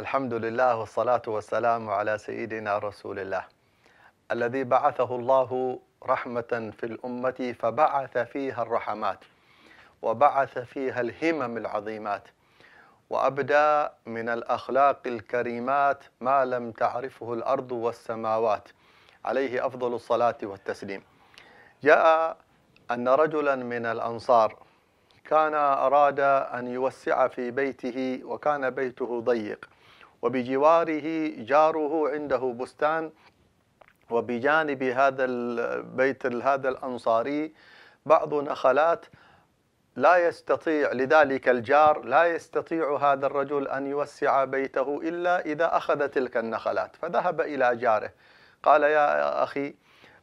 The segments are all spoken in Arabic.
الحمد لله والصلاة والسلام على سيدنا رسول الله الذي بعثه الله رحمة في الأمة فبعث فيها الرحمات وبعث فيها الهمم العظيمات وأبدى من الأخلاق الكريمات ما لم تعرفه الأرض والسماوات عليه أفضل الصلاة والتسليم جاء أن رجلا من الأنصار كان أراد أن يوسع في بيته وكان بيته ضيق وبجواره جاره عنده بستان وبجانب هذا البيت هذا الأنصاري بعض نخلات لا يستطيع لذلك الجار لا يستطيع هذا الرجل أن يوسع بيته إلا إذا أخذ تلك النخلات فذهب إلى جاره قال يا أخي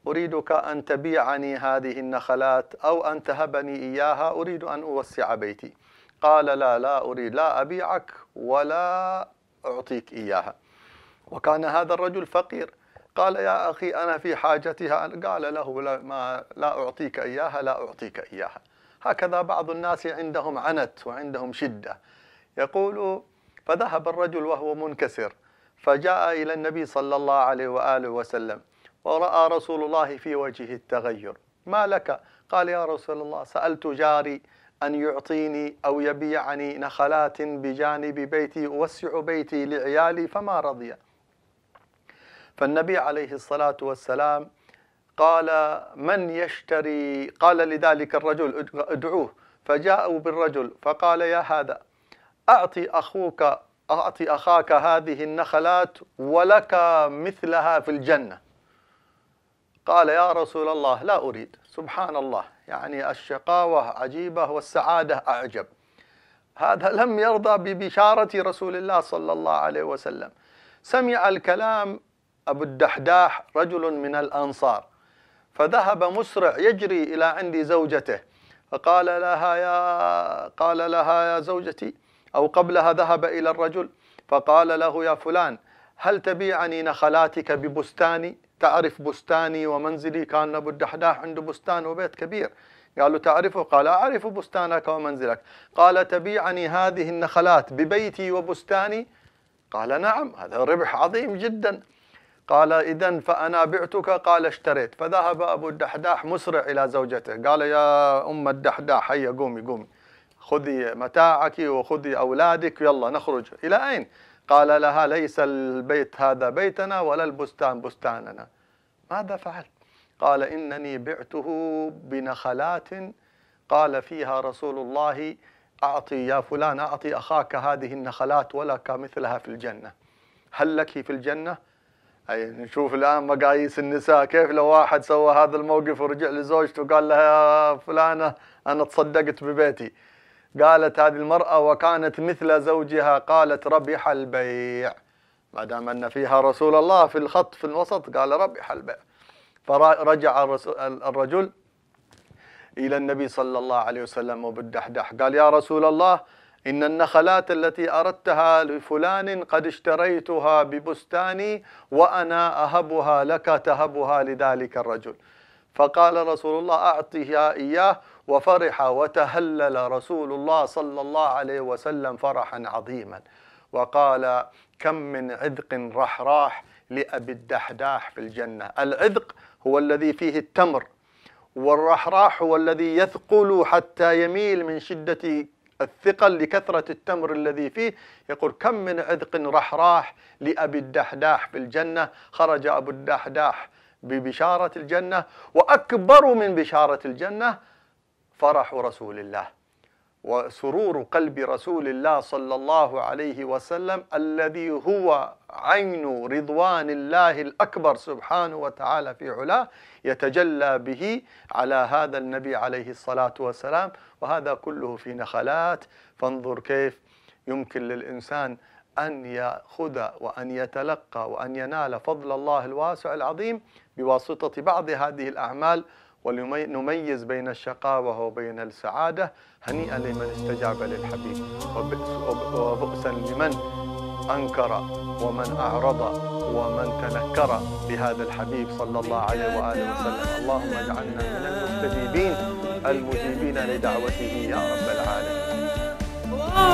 أريدك أن تبيعني هذه النخلات أو أن تهبني إياها أريد أن أوسع بيتي قال لا لا أريد لا أبيعك ولا أعطيك إياها وكان هذا الرجل فقير قال يا أخي أنا في حاجتها قال له لا, ما لا أعطيك إياها لا أعطيك إياها هكذا بعض الناس عندهم عنت وعندهم شدة يقول فذهب الرجل وهو منكسر فجاء إلى النبي صلى الله عليه وآله وسلم ورأى رسول الله في وجهه التغير ما لك قال يا رسول الله سألت جاري أن يعطيني أو يبيعني نخلات بجانب بيتي أوسع بيتي لعيالي فما رضي فالنبي عليه الصلاة والسلام قال من يشتري قال لذلك الرجل ادعوه فجاءوا بالرجل فقال يا هذا أعطي أخوك أعطي أخاك هذه النخلات ولك مثلها في الجنة قال يا رسول الله لا أريد سبحان الله يعني الشقاوة عجيبة والسعادة أعجب هذا لم يرضى ببشارة رسول الله صلى الله عليه وسلم سمع الكلام أبو الدحداح رجل من الأنصار فذهب مسرع يجري إلى عند زوجته فقال لها يا قال لها يا زوجتي أو قبلها ذهب إلى الرجل فقال له يا فلان هل تبيعني نخلاتك ببستاني تعرف بستاني ومنزلي كان لابد الدحداح عنده بستان وبيت كبير قال له تعرفه قال أعرف بستانك ومنزلك قال تبيعني هذه النخلات ببيتي وبستاني قال نعم هذا ربح عظيم جدا قال إذا فأنا بعتك قال اشتريت فذهب أبو الدحداح مسرع إلى زوجته قال يا أم الدحداح هيا قومي قومي خذي متاعك وخذي أولادك يلا نخرج إلى أين قال لها ليس البيت هذا بيتنا ولا البستان بستاننا ماذا فعلت قال إنني بعته بنخلات قال فيها رسول الله أعطي يا فلان أعطي أخاك هذه النخلات ولك مثلها في الجنة هل لك في الجنة؟ أي نشوف الآن مقاييس النساء كيف لو واحد سوى هذا الموقف ورجع لزوجته وقال لها يا فلانة أنا تصدقت ببيتي قالت هذه المرأة وكانت مثل زوجها قالت ربح البيع ما دام أن فيها رسول الله في الخط في الوسط قال ربح البيع فرجع الرجل إلى النبي صلى الله عليه وسلم وبالدحدح قال يا رسول الله إن النخلات التي أردتها لفلان قد اشتريتها ببستاني وأنا أهبها لك تهبها لذلك الرجل فقال رسول الله أعطيها إياه وفرح وتهلل رسول الله صلى الله عليه وسلم فرحا عظيما وقال كم من عذق رحراح لأبي الدحداح في الجنة العذق هو الذي فيه التمر والرحراح هو الذي يثقل حتى يميل من شدة الثقل لكثرة التمر الذي فيه يقول كم من عذق رحراح لأبي الدحداح في الجنة خرج أبو الدحداح ببشارة الجنة وأكبر من بشارة الجنة فرح رسول الله وسرور قلب رسول الله صلى الله عليه وسلم الذي هو عين رضوان الله الأكبر سبحانه وتعالى في علاه يتجلى به على هذا النبي عليه الصلاة والسلام وهذا كله في نخلات فانظر كيف يمكن للإنسان أن يأخذ وأن يتلقى وأن ينال فضل الله الواسع العظيم بواسطة بعض هذه الأعمال ولنميز بين الشقاوة وبين السعادة هنيئا لمن استجاب للحبيب وبؤسا لمن أنكر ومن أعرض ومن تنكر بهذا الحبيب صلى الله عليه وآله وسلم اللهم اجعلنا من المستجيبين المجيبين لدعوته يا رب العالمين